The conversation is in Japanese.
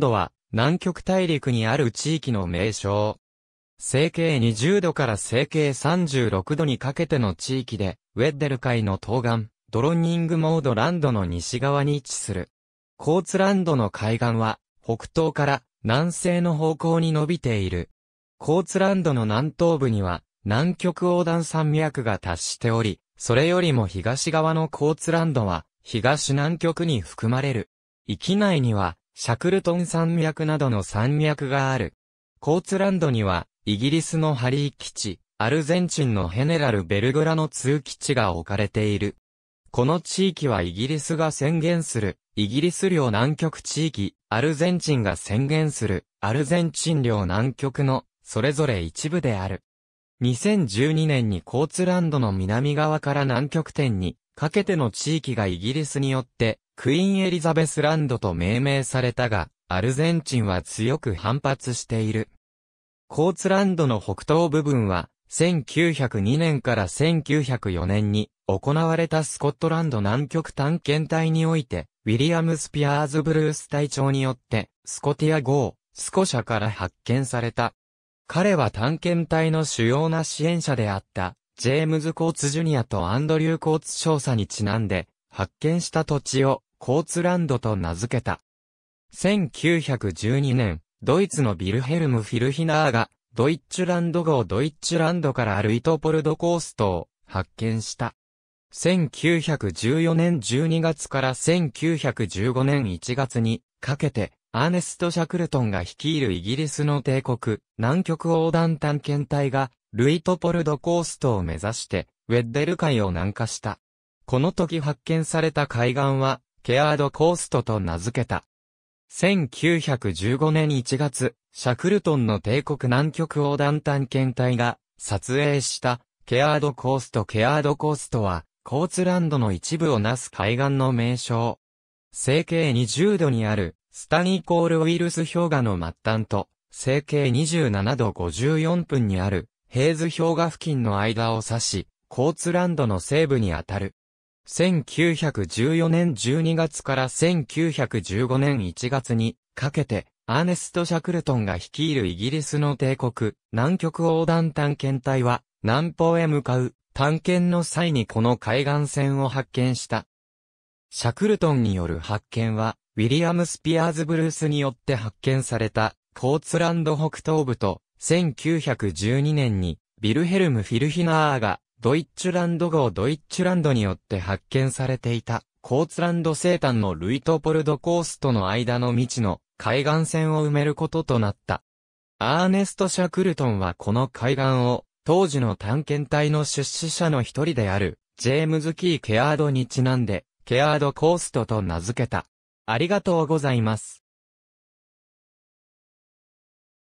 度は、南極大陸にある地域の名称。成形20度から成形36度にかけての地域で、ウェッデル海の東岸、ドロニングモードランドの西側に位置する。コーツランドの海岸は、北東から南西の方向に伸びている。コーツランドの南東部には、南極横断山脈が達しており、それよりも東側のコーツランドは、東南極に含まれる。域内には、シャクルトン山脈などの山脈がある。コーツランドには、イギリスのハリー基地、アルゼンチンのヘネラル・ベルグラの2基地が置かれている。この地域はイギリスが宣言する、イギリス領南極地域、アルゼンチンが宣言する、アルゼンチン領南極の、それぞれ一部である。2012年にコーツランドの南側から南極点に、かけての地域がイギリスによって、クイーンエリザベスランドと命名されたが、アルゼンチンは強く反発している。コーツランドの北東部分は、1902年から1904年に行われたスコットランド南極探検隊において、ウィリアム・スピアーズ・ブルース隊長によって、スコティア号、スコシャから発見された。彼は探検隊の主要な支援者であった、ジェームズ・コーツ・ジュニアとアンドリュー・コーツ少佐にちなんで、発見した土地をコーツランドと名付けた。1912年、ドイツのビルヘルム・フィルヒナーが、ドイッチュランド号ドイッチュランドからルイトポルドコーストを発見した。1914年12月から1915年1月にかけて、アーネスト・シャクルトンが率いるイギリスの帝国、南極横断探検隊が、ルイトポルドコーストを目指して、ウェッデル海を南下した。この時発見された海岸は、ケアード・コーストと名付けた。1915年1月、シャクルトンの帝国南極横断探検隊が撮影したケアード・コーストケアード・コーストは、コーツランドの一部をなす海岸の名称。成形20度にあるスタニーコールウィルス氷河の末端と、成形27度54分にあるヘイズ氷河付近の間を指し、コーツランドの西部にあたる。1914年12月から1915年1月にかけて、アーネスト・シャクルトンが率いるイギリスの帝国、南極横断探検隊は、南方へ向かう探検の際にこの海岸線を発見した。シャクルトンによる発見は、ウィリアム・スピアーズ・ブルースによって発見された、コーツランド北東部と、1912年に、ビルヘルム・フィルヒナーがドイッチュランド号ドイッチュランドによって発見されていた、コーツランド西端のルイトポルドコースとの間の未知の海岸線を埋めることとなった。アーネスト・シャクルトンはこの海岸を、当時の探検隊の出資者の一人である、ジェームズ・キー・ケアードにちなんで、ケアード・コーストと名付けた。ありがとうございます。